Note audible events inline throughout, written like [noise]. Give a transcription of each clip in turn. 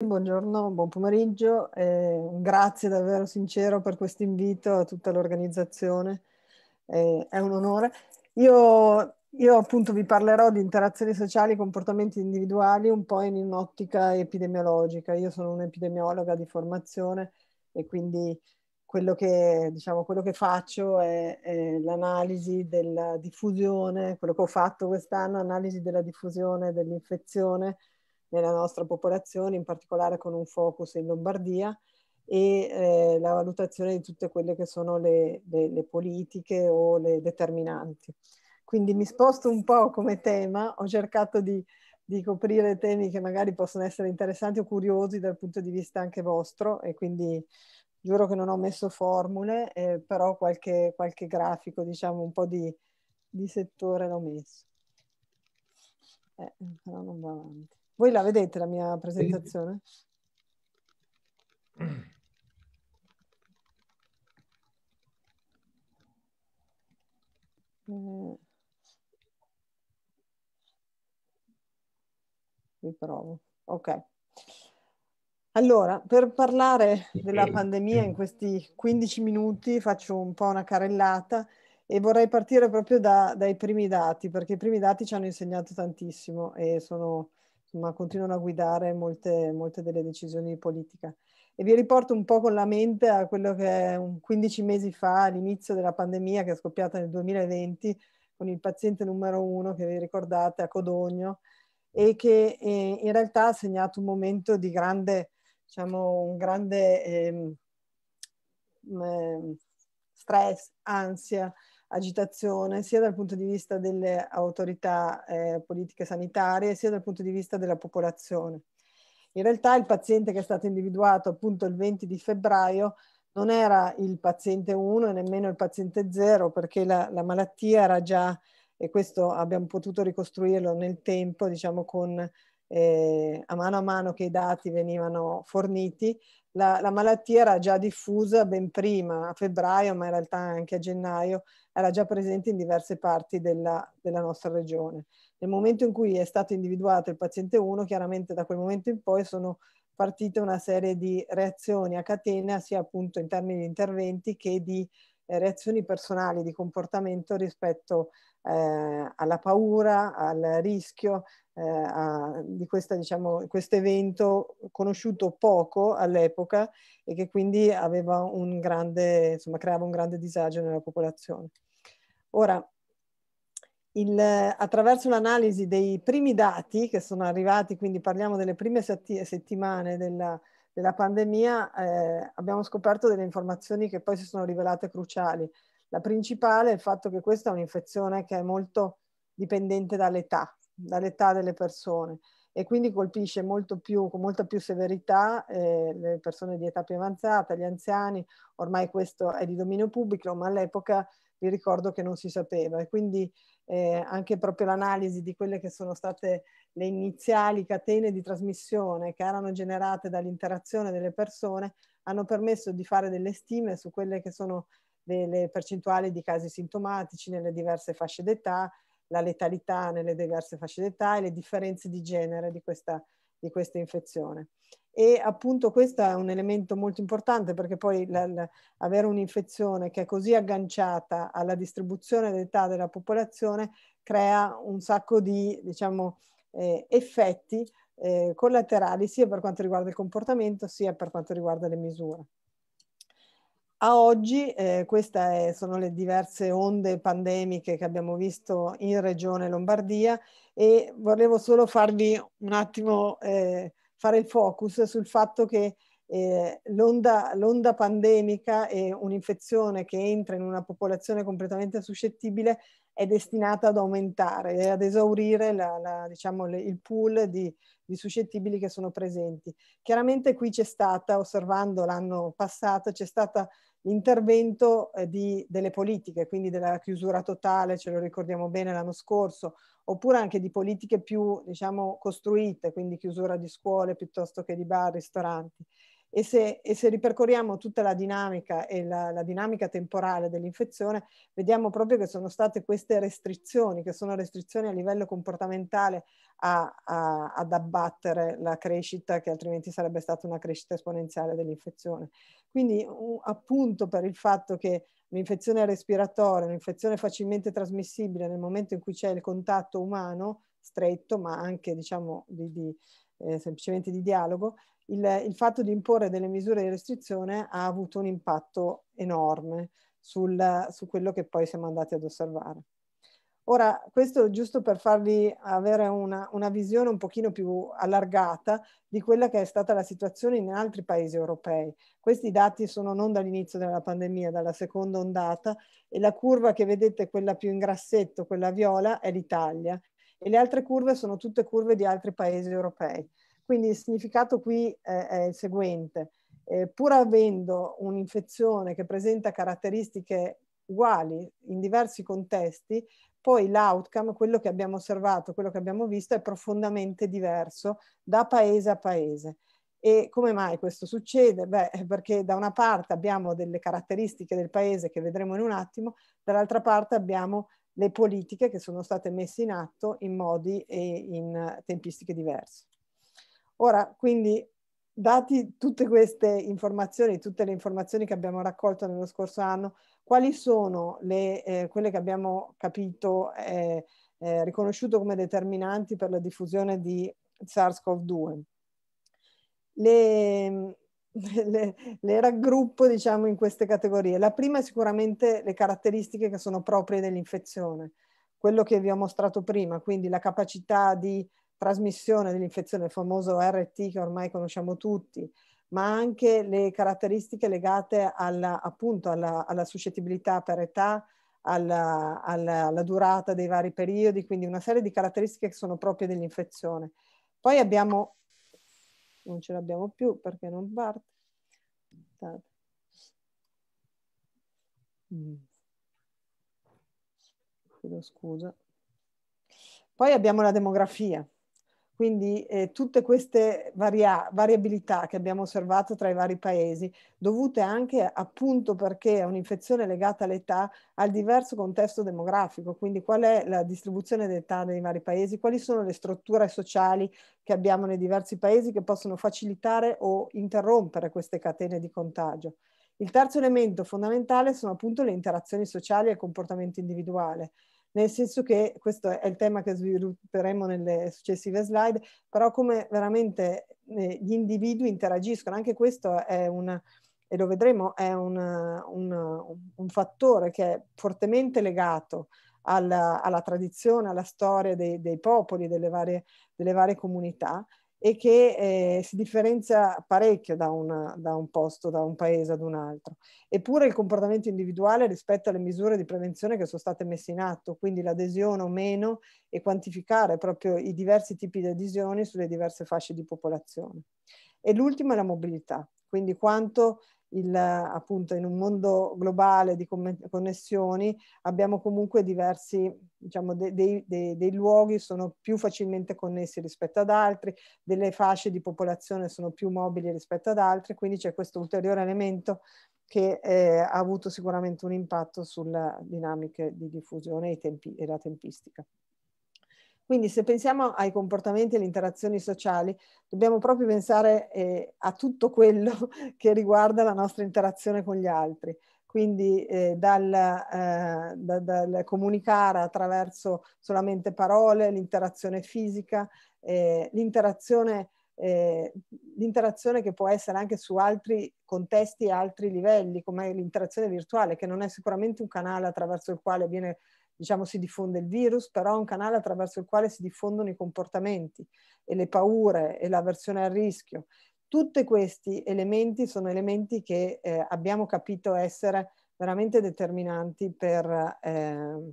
Buongiorno, buon pomeriggio, eh, grazie davvero sincero per questo invito a tutta l'organizzazione, eh, è un onore. Io, io, appunto vi parlerò di interazioni sociali e comportamenti individuali un po' in un'ottica epidemiologica. Io sono un'epidemiologa di formazione e quindi quello che, diciamo, quello che faccio è, è l'analisi della diffusione, quello che ho fatto quest'anno, analisi della diffusione dell'infezione nella nostra popolazione, in particolare con un focus in Lombardia, e eh, la valutazione di tutte quelle che sono le, le, le, politiche o le determinanti. Quindi mi sposto un po' come tema, ho cercato di, di, coprire temi che magari possono essere interessanti o curiosi dal punto di vista anche vostro e quindi giuro che non ho messo formule, eh, però qualche, qualche, grafico, diciamo un po' di, di settore l'ho messo. Eh, però non va avanti. Voi la vedete la mia presentazione? Sì. Mm. Eh, riprovo. Ok. Allora, per parlare della pandemia in questi 15 minuti faccio un po' una carellata e vorrei partire proprio da, dai primi dati, perché i primi dati ci hanno insegnato tantissimo e sono insomma, continuano a guidare molte, molte delle decisioni di politica. E vi riporto un po' con la mente a quello che è 15 mesi fa, all'inizio della pandemia che è scoppiata nel 2020, con il paziente numero uno che vi ricordate a Codogno e che eh, in realtà ha segnato un momento di grande, diciamo, un grande eh, stress, ansia, agitazione sia dal punto di vista delle autorità eh, politiche sanitarie sia dal punto di vista della popolazione. In realtà il paziente che è stato individuato appunto il 20 di febbraio non era il paziente 1 e nemmeno il paziente 0 perché la, la malattia era già, e questo abbiamo potuto ricostruirlo nel tempo, diciamo con eh, a mano a mano che i dati venivano forniti, la, la, malattia era già diffusa ben prima, a febbraio, ma in realtà anche a gennaio, era già presente in diverse parti della, della nostra regione. Nel momento in cui è stato individuato il paziente 1, chiaramente da quel momento in poi sono partite una serie di reazioni a catena, sia appunto in termini di interventi che di eh, reazioni personali di comportamento rispetto eh, alla paura, al rischio eh, a, di diciamo, questo diciamo, evento conosciuto poco all'epoca e che quindi aveva un grande, insomma, creava un grande disagio nella popolazione. Ora, il, attraverso l'analisi dei primi dati che sono arrivati, quindi parliamo delle prime settimane della, della pandemia eh, abbiamo scoperto delle informazioni che poi si sono rivelate cruciali. La principale è il fatto che questa è un'infezione che è molto dipendente dall'età, dall'età delle persone e quindi colpisce molto più, con molta più severità eh, le persone di età più avanzata, gli anziani, ormai questo è di dominio pubblico, ma all'epoca vi ricordo che non si sapeva e quindi eh, anche proprio l'analisi di quelle che sono state le iniziali catene di trasmissione che erano generate dall'interazione delle persone hanno permesso di fare delle stime su quelle che sono le percentuali di casi sintomatici nelle diverse fasce d'età, la letalità nelle diverse fasce d'età e le differenze di genere di questa, di questa infezione e appunto questo è un elemento molto importante perché poi la, la, avere un'infezione che è così agganciata alla distribuzione d'età della popolazione crea un sacco di diciamo, eh, effetti eh, collaterali sia per quanto riguarda il comportamento sia per quanto riguarda le misure. A oggi eh, queste eh, sono le diverse onde pandemiche che abbiamo visto in regione Lombardia e volevo solo farvi un attimo eh, fare il focus sul fatto che eh, l'onda, l'onda, pandemica e un'infezione che entra in una popolazione completamente suscettibile è destinata ad aumentare e ad esaurire la, la, diciamo, le, il pool di, di, suscettibili che sono presenti. Chiaramente qui c'è stata, osservando l'anno passato, c'è stato l'intervento eh, di, delle politiche, quindi della chiusura totale, ce lo ricordiamo bene l'anno scorso, oppure anche di politiche più diciamo, costruite, quindi chiusura di scuole piuttosto che di bar, ristoranti. E se, e se ripercorriamo tutta la dinamica e la, la dinamica temporale dell'infezione, vediamo proprio che sono state queste restrizioni, che sono restrizioni a livello comportamentale a, a, ad abbattere la crescita, che altrimenti sarebbe stata una crescita esponenziale dell'infezione. Quindi un, appunto per il fatto che un'infezione respiratoria, un'infezione facilmente trasmissibile nel momento in cui c'è il contatto umano stretto, ma anche diciamo di, di, eh, semplicemente di dialogo, il, il, fatto di imporre delle misure di restrizione ha avuto un impatto enorme sul, su quello che poi siamo andati ad osservare. Ora, questo giusto per farvi avere una, una, visione un pochino più allargata di quella che è stata la situazione in altri paesi europei. Questi dati sono non dall'inizio della pandemia, dalla seconda ondata e la curva che vedete, quella più in grassetto, quella viola, è l'Italia e le altre curve sono tutte curve di altri paesi europei. Quindi il significato qui eh, è il seguente. Eh, pur avendo un'infezione che presenta caratteristiche uguali in diversi contesti, poi l'outcome, quello che abbiamo osservato, quello che abbiamo visto è profondamente diverso da paese a paese. E come mai questo succede? Beh, eh, perché da una parte abbiamo delle caratteristiche del paese che vedremo in un attimo, dall'altra parte abbiamo le politiche che sono state messe in atto in modi e in tempistiche diverse. Ora, quindi, dati tutte queste informazioni, tutte le informazioni che abbiamo raccolto nello scorso anno, quali sono le, eh, quelle che abbiamo capito, eh, eh, riconosciuto come determinanti per la diffusione di SARS-CoV-2. Le, [laughs] le, le, raggruppo diciamo in queste categorie. La prima è sicuramente le caratteristiche che sono proprie dell'infezione, quello che vi ho mostrato prima, quindi la capacità di trasmissione dell'infezione, il famoso RT che ormai conosciamo tutti, ma anche le caratteristiche legate alla, appunto alla, alla suscettibilità per età, alla, alla, durata dei vari periodi, quindi una serie di caratteristiche che sono proprie dell'infezione. Poi abbiamo, non ce l'abbiamo più perché non parte, chiedo scusa. Poi abbiamo la demografia quindi eh, tutte queste varia- variabilità che abbiamo osservato tra i vari paesi, dovute anche appunto perché è un'infezione legata all'età, al diverso contesto demografico, quindi qual è la distribuzione d'età nei vari paesi, quali sono le strutture sociali che abbiamo nei diversi paesi che possono facilitare o interrompere queste catene di contagio. Il terzo elemento fondamentale sono appunto le interazioni sociali e il comportamento individuale nel senso che questo è il tema che svilupperemo nelle successive slide, però come veramente eh, gli individui interagiscono, anche questo è una, e lo vedremo, è una, una, un fattore che è fortemente legato alla, alla tradizione, alla storia dei, dei popoli, delle varie, delle varie comunità e che eh, si differenzia parecchio da, una, da, un posto, da un paese ad un altro. Eppure il comportamento individuale rispetto alle misure di prevenzione che sono state messe in atto, quindi l'adesione o meno e quantificare proprio i diversi tipi di adesioni sulle diverse fasce di popolazione. E l'ultima è la mobilità, quindi quanto il, appunto in un mondo globale di connessioni abbiamo comunque diversi, diciamo, dei, dei, dei, luoghi sono più facilmente connessi rispetto ad altri, delle fasce di popolazione sono più mobili rispetto ad altri, quindi c'è questo ulteriore elemento che eh, ha avuto sicuramente un impatto sulle dinamiche di diffusione e, tempi, e la tempistica. Quindi se pensiamo ai comportamenti e alle interazioni sociali, dobbiamo proprio pensare eh, a tutto quello [laughs] che riguarda la nostra interazione con gli altri. Quindi eh, dal, eh, da, dal, comunicare attraverso solamente parole, l'interazione fisica, eh, l'interazione, eh, l'interazione che può essere anche su altri contesti e altri livelli, come l'interazione virtuale, che non è sicuramente un canale attraverso il quale viene diciamo, si diffonde il virus, però è un canale attraverso il quale si diffondono i comportamenti e le paure e l'avversione al rischio. Tutti questi elementi sono elementi che eh, abbiamo capito essere veramente determinanti per, eh,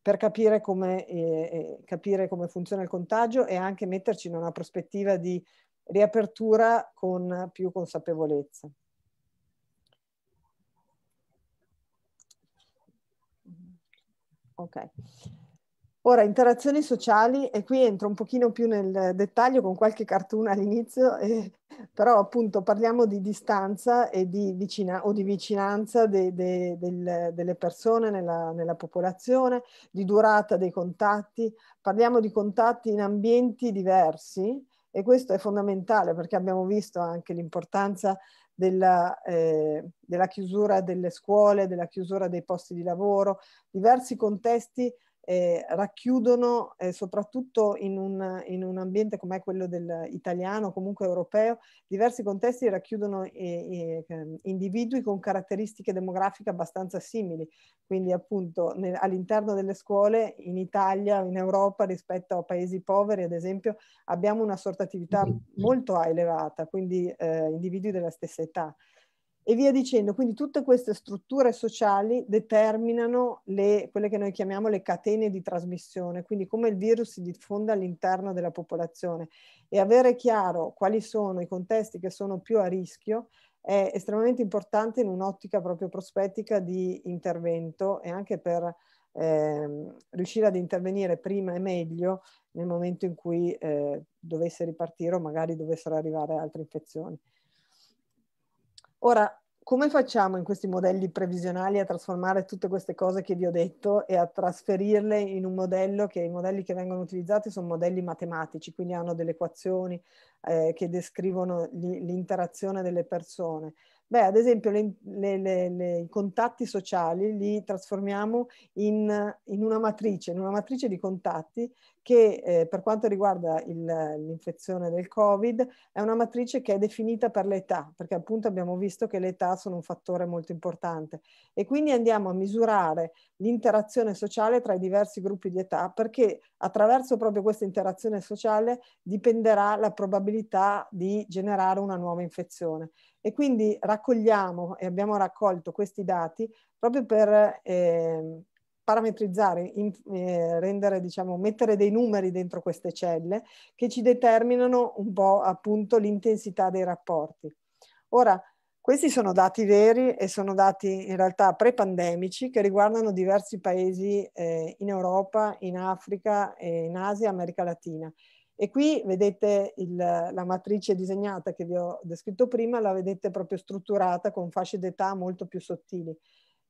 per capire, come, eh, eh, capire, come, funziona il contagio e anche metterci in una prospettiva di riapertura con più consapevolezza. Ok. Ora, interazioni sociali, e qui entro un pochino più nel dettaglio con qualche cartone all'inizio, [laughs] eh, però appunto parliamo di distanza e di vicina, o di vicinanza de, de, del, delle persone nella, nella, popolazione, di durata dei contatti, parliamo di contatti in ambienti diversi e questo è fondamentale perché abbiamo visto anche l'importanza della, eh, della chiusura delle scuole, della chiusura dei posti di lavoro, diversi contesti eh, racchiudono eh, soprattutto in un, in un ambiente come quello del, italiano, comunque europeo, diversi contesti racchiudono eh, eh individui con caratteristiche demografiche abbastanza simili, quindi appunto nel, all'interno delle scuole in Italia in Europa rispetto a paesi poveri ad esempio abbiamo una sortatività mm-hmm. molto elevata, quindi eh, individui della stessa età e via dicendo. Quindi tutte queste strutture sociali determinano le, quelle che noi chiamiamo le catene di trasmissione, quindi come il virus si diffonde all'interno della popolazione. E avere chiaro quali sono i contesti che sono più a rischio è estremamente importante in un'ottica proprio prospettica di intervento e anche per ehm, riuscire ad intervenire prima e meglio nel momento in cui eh, dovesse ripartire o magari dovessero arrivare altre infezioni. Ora, come facciamo in questi modelli previsionali a trasformare tutte queste cose che vi ho detto e a trasferirle in un modello che i modelli che vengono utilizzati sono modelli matematici, quindi hanno delle equazioni eh, che descrivono l'interazione delle persone. Beh, ad esempio le, le, le, i contatti sociali li trasformiamo in, in una matrice, in una matrice di contatti che eh, per quanto riguarda il, l'infezione del Covid è una matrice che è definita per l'età, perché appunto abbiamo visto che l'età sono un fattore molto importante e quindi andiamo a misurare l'interazione sociale tra i diversi gruppi di età perché attraverso proprio questa interazione sociale dipenderà la probabilità di generare una nuova infezione. E quindi raccogliamo e abbiamo raccolto questi dati proprio per... Eh, parametrizzare, in, eh, rendere, diciamo, mettere dei numeri dentro queste celle che ci determinano un po' appunto l'intensità dei rapporti. Ora, questi sono dati veri e sono dati in realtà pre-pandemici che riguardano diversi paesi eh, in Europa, in Africa, eh, in Asia, e America Latina. E qui vedete il, la matrice disegnata che vi ho descritto prima, la vedete proprio strutturata con fasce d'età molto più sottili.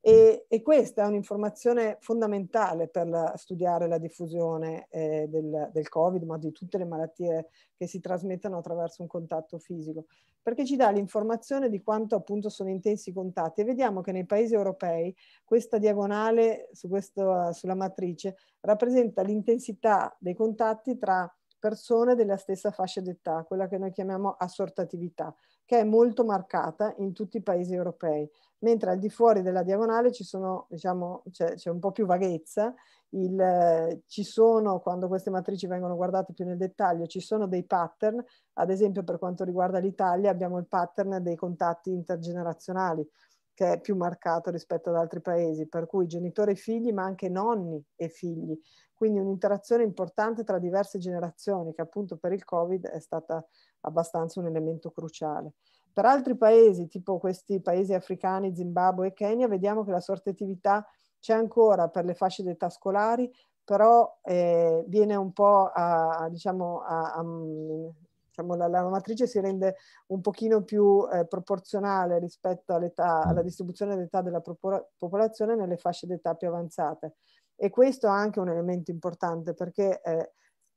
E, e questa è un'informazione fondamentale per la, studiare la diffusione eh, del, del Covid, ma di tutte le malattie che si trasmettono attraverso un contatto fisico, perché ci dà l'informazione di quanto appunto sono intensi i contatti e vediamo che nei paesi europei questa diagonale su questo, sulla matrice rappresenta l'intensità dei contatti tra persone della stessa fascia d'età, quella che noi chiamiamo assortatività, che è molto marcata in tutti i paesi europei mentre al di fuori della diagonale ci sono, diciamo, c'è, un po' più vaghezza, il, eh, ci sono, quando queste matrici vengono guardate più nel dettaglio, ci sono dei pattern, ad esempio per quanto riguarda l'Italia abbiamo il pattern dei contatti intergenerazionali, che è più marcato rispetto ad altri paesi, per cui genitori e figli, ma anche nonni e figli. Quindi un'interazione importante tra diverse generazioni, che appunto per il Covid è stata abbastanza un elemento cruciale. Per altri paesi, tipo questi paesi africani, Zimbabwe e Kenya, vediamo che la sortettività c'è ancora per le fasce d'età scolari, però eh, viene un po' a, a diciamo, a, a mm, diciamo, la, la, matrice si rende un pochino più eh, proporzionale rispetto mm. alla distribuzione d'età della popolazione nelle fasce d'età più avanzate. E questo è anche un elemento importante perché eh,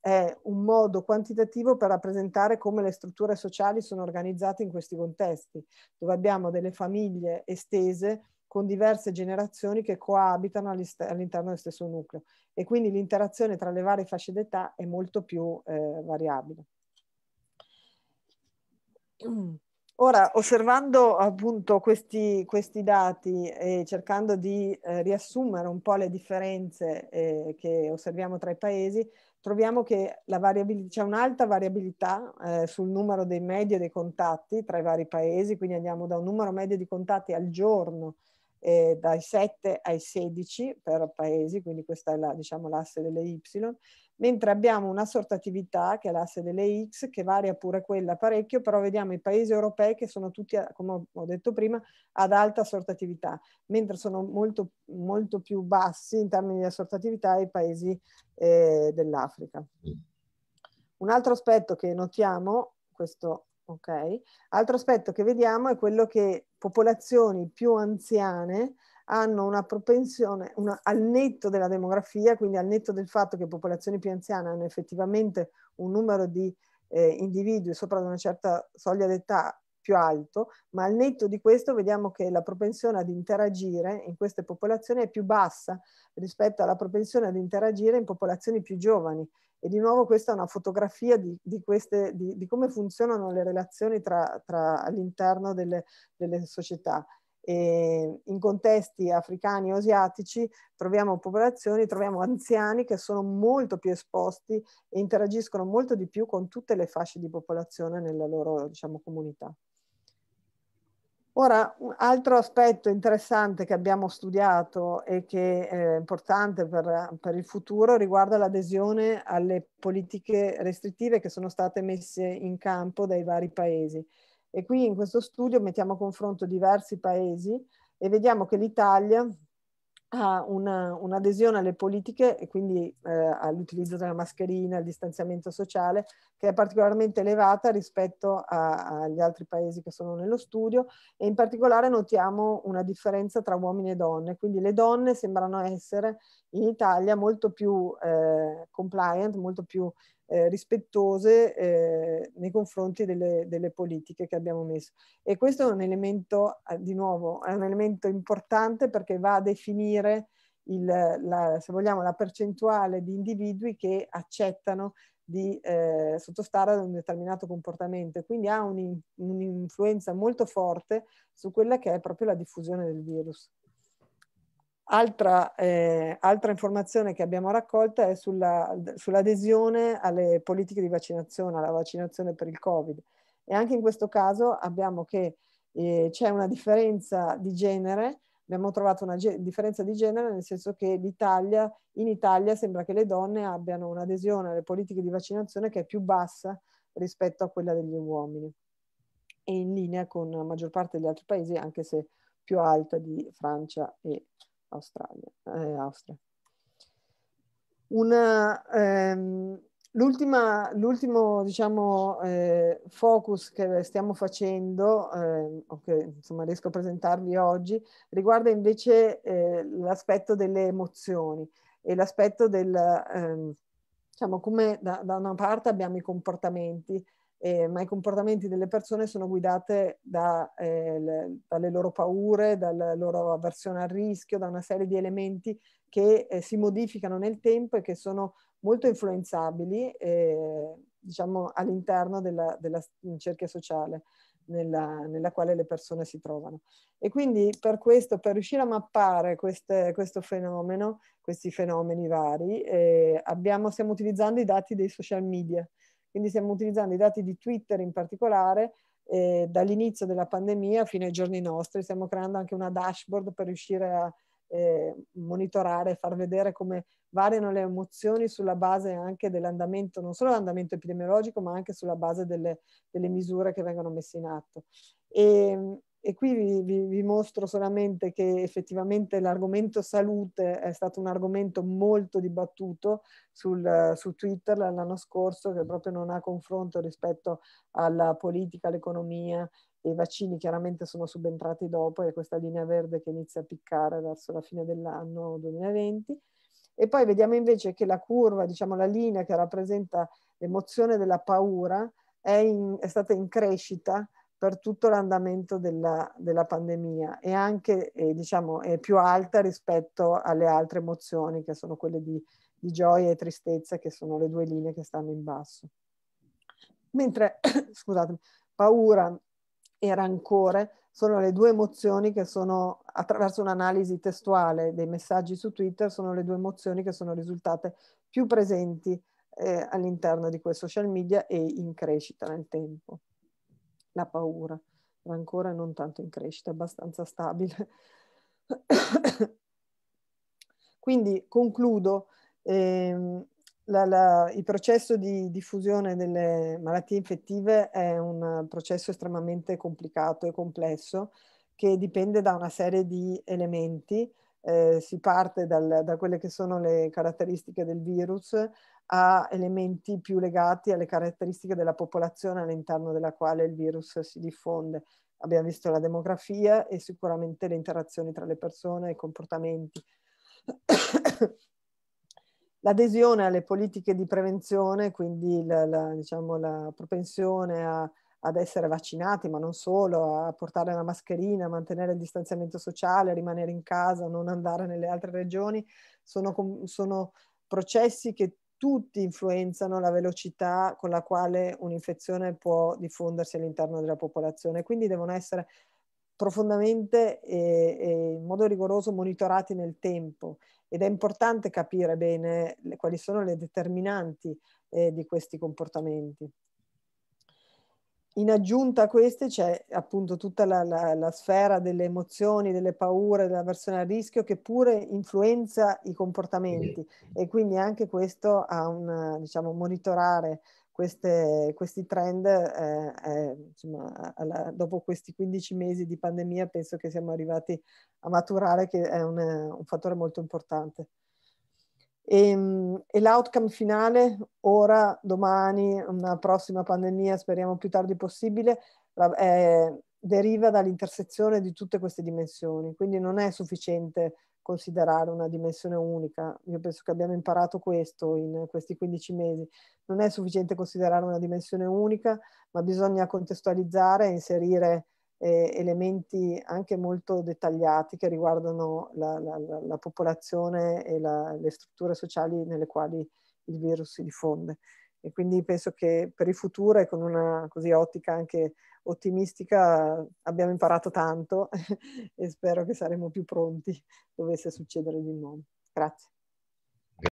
è un modo quantitativo per rappresentare come le strutture sociali sono organizzate in questi contesti, dove abbiamo delle famiglie estese con diverse generazioni che coabitano all'interno del stesso nucleo e quindi l'interazione tra le varie fasce d'età è molto più eh, variabile. Ora, osservando appunto questi, questi dati e cercando di eh, riassumere un po' le differenze eh, che osserviamo tra i paesi, troviamo che c'è un'alta variabilità eh, sul numero dei medio dei contatti tra i vari paesi, quindi andiamo da un numero medio di contatti al giorno eh, dai 7 ai 16 per paesi, quindi questa è la, diciamo, l'asse delle Y, mentre abbiamo una sortatività che è l'asse delle X che varia pure quella parecchio, però vediamo i paesi europei che sono tutti, come ho detto prima, ad alta sortatività, mentre sono molto, molto più bassi in termini di sortatività i paesi eh, dell'Africa. Un altro aspetto che notiamo, questo Ok? Altro aspetto che vediamo è quello che popolazioni più anziane hanno una propensione una, al netto della demografia, quindi al netto del fatto che popolazioni più anziane hanno effettivamente un numero di eh, individui sopra una certa soglia d'età più alto, ma al netto di questo vediamo che la propensione ad interagire in queste popolazioni è più bassa rispetto alla propensione ad interagire in popolazioni più giovani. E di nuovo questa è una fotografia di, di, queste, di, di come funzionano le relazioni tra, tra all'interno delle, delle società. E in contesti africani o asiatici troviamo popolazioni, troviamo anziani che sono molto più esposti e interagiscono molto di più con tutte le fasce di popolazione nella loro diciamo, comunità. Ora, un altro aspetto interessante che abbiamo studiato e che eh, è importante per, per il futuro riguarda l'adesione alle politiche restrittive che sono state messe in campo dai vari paesi. E qui in questo studio mettiamo a confronto diversi paesi e vediamo che l'Italia ha una, un'adesione alle politiche e quindi eh, all'utilizzo della mascherina, al distanziamento sociale, che è particolarmente elevata rispetto a, agli altri paesi che sono nello studio e in particolare notiamo una differenza tra uomini e donne, quindi le donne sembrano essere in Italia molto più eh, compliant, molto più eh, rispettose eh, nei confronti delle, delle, politiche che abbiamo messo. E questo è un elemento, eh, di nuovo, è un elemento importante perché va a definire, il, la, se vogliamo, la percentuale di individui che accettano di eh, sottostare ad un determinato comportamento e quindi ha un'influenza molto forte su quella che è proprio la diffusione del virus. Altra, eh, altra, informazione che abbiamo raccolta è sulla, sull'adesione alle politiche di vaccinazione, alla vaccinazione per il Covid. E anche in questo caso abbiamo che eh, c'è una differenza di genere, abbiamo trovato una ge- differenza di genere nel senso che l'Italia, in Italia sembra che le donne abbiano un'adesione alle politiche di vaccinazione che è più bassa rispetto a quella degli uomini e in linea con la maggior parte degli altri paesi, anche se più alta di Francia e Australia, eh, Austria. Una, ehm, l'ultimo diciamo, eh, focus che stiamo facendo, eh, o che insomma, riesco a presentarvi oggi, riguarda invece eh, l'aspetto delle emozioni e l'aspetto del, ehm, diciamo, come da, da, una parte abbiamo i comportamenti eh, ma i comportamenti delle persone sono guidati da, eh, le, dalle loro paure, dalla loro avversione al rischio, da una serie di elementi che eh, si modificano nel tempo e che sono molto influenzabili eh, diciamo, all'interno della, della, cerchia sociale. Nella, nella, quale le persone si trovano. E quindi per questo, per riuscire a mappare queste, questo fenomeno, questi fenomeni vari, eh, abbiamo, stiamo utilizzando i dati dei social media, quindi stiamo utilizzando i dati di Twitter in particolare eh, dall'inizio della pandemia fino ai giorni nostri. Stiamo creando anche una dashboard per riuscire a eh, monitorare, far vedere come variano le emozioni sulla base anche dell'andamento, non solo l'andamento epidemiologico, ma anche sulla base delle, delle misure che vengono messe in atto. E, ehm, e qui vi, vi, vi mostro solamente che effettivamente l'argomento salute è stato un argomento molto dibattuto sul, su Twitter l'anno scorso, che proprio non ha confronto rispetto alla politica, all'economia i vaccini chiaramente sono subentrati dopo e questa linea verde che inizia a piccare verso la fine dell'anno 2020. E poi vediamo invece che la curva, diciamo la linea che rappresenta l'emozione della paura, è, in, è stata in crescita per tutto l'andamento della, della pandemia e anche eh, diciamo, è più alta rispetto alle altre emozioni che sono quelle di, di gioia e tristezza che sono le due linee che stanno in basso. Mentre, [coughs] scusatemi, paura e rancore sono le due emozioni che sono, attraverso un'analisi testuale dei messaggi su Twitter, sono le due emozioni che sono risultate più presenti eh, all'interno di quei social media e in crescita nel tempo la paura. Era ancora non tanto in crescita, abbastanza stabile. [coughs] Quindi concludo. Eh, la, la, il processo di diffusione delle malattie infettive è un processo estremamente complicato e complesso che dipende da una serie di elementi, eh, si parte dal, da quelle che sono le caratteristiche del virus a elementi più legati alle caratteristiche della popolazione all'interno della quale il virus si diffonde. Abbiamo visto la demografia e sicuramente le interazioni tra le persone e i comportamenti. [coughs] L'adesione alle politiche di prevenzione, quindi la, la, diciamo, la propensione a ad essere vaccinati, ma non solo, a portare la mascherina, a mantenere il distanziamento sociale, a rimanere in casa, a non andare nelle altre regioni, sono, sono processi che tutti influenzano la velocità con la quale un'infezione può diffondersi all'interno della popolazione, quindi devono essere profondamente e, e, in modo rigoroso monitorati nel tempo ed è importante capire bene le, quali sono le determinanti eh, di questi comportamenti in aggiunta a queste c'è appunto tutta la, la, la, sfera delle emozioni, delle paure, della versione a rischio che pure influenza i comportamenti e quindi anche questo ha un, diciamo, monitorare queste, questi trend eh, è, eh, insomma, alla, dopo questi 15 mesi di pandemia penso che siamo arrivati a maturare che è un, un fattore molto importante. E, ehm, e, l'outcome finale, ora, domani, una prossima pandemia, speriamo più tardi possibile, è, deriva dall'intersezione di tutte queste dimensioni, quindi non è sufficiente considerare una dimensione unica. Io penso che abbiamo imparato questo in questi 15 mesi. Non è sufficiente considerare una dimensione unica, ma bisogna contestualizzare e inserire eh, elementi anche molto dettagliati che riguardano la, la, la popolazione e la, le strutture sociali nelle quali il virus si diffonde. E quindi penso che per il futuro e con una così ottica anche ottimistica abbiamo imparato tanto [laughs] e spero che saremo più pronti dovesse succedere di nuovo. Grazie.